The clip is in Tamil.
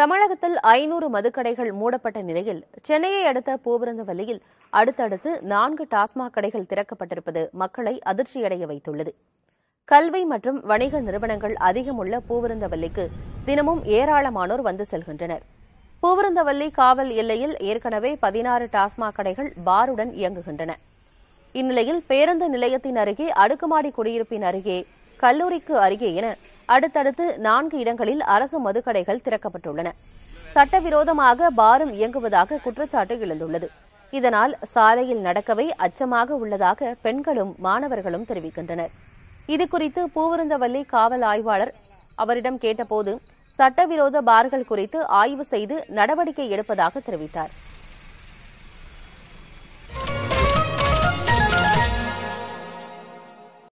தமிழகத்தில் ஐநூறு மதுக்கடைகள் மூடப்பட்ட நிலையில் சென்னையை அடுத்த பூபரந்தவல்லியில் அடுத்தடுத்து நான்கு டாஸ்மாக் கடைகள் திறக்கப்பட்டிருப்பது மக்களை அதிர்ச்சியடைய வைத்துள்ளது கல்வி மற்றும் வணிக நிறுவனங்கள் அதிகம் உள்ள பூவிருந்தவல்லிக்கு தினமும் ஏராளமானோர் வந்து செல்கின்றனர் பூவிருந்தவல்லி காவல் எல்லையில் ஏற்கனவே பதினாறு டாஸ்மாக் கடைகள் பாருடன் இயங்குகின்றன இந்நிலையில் பேருந்து நிலையத்தின் அருகே அடுக்குமாடி குடியிருப்பின் அருகே கல்லூரிக்கு அருகே என அடுத்தடுத்து நான்கு இடங்களில் அரசு மதுக்கடைகள் திறக்கப்பட்டுள்ளன சட்டவிரோதமாக பாரும் இயங்குவதாக குற்றச்சாட்டு எழுந்துள்ளது இதனால் சாலையில் நடக்கவே அச்சமாக உள்ளதாக பெண்களும் மாணவர்களும் தெரிவிக்கின்றனர் இதுகுறித்து பூவிருந்தவல்லி காவல் ஆய்வாளர் அவரிடம் கேட்டபோது சட்டவிரோத பார்கள் குறித்து ஆய்வு செய்து நடவடிக்கை எடுப்பதாக தெரிவித்தாா்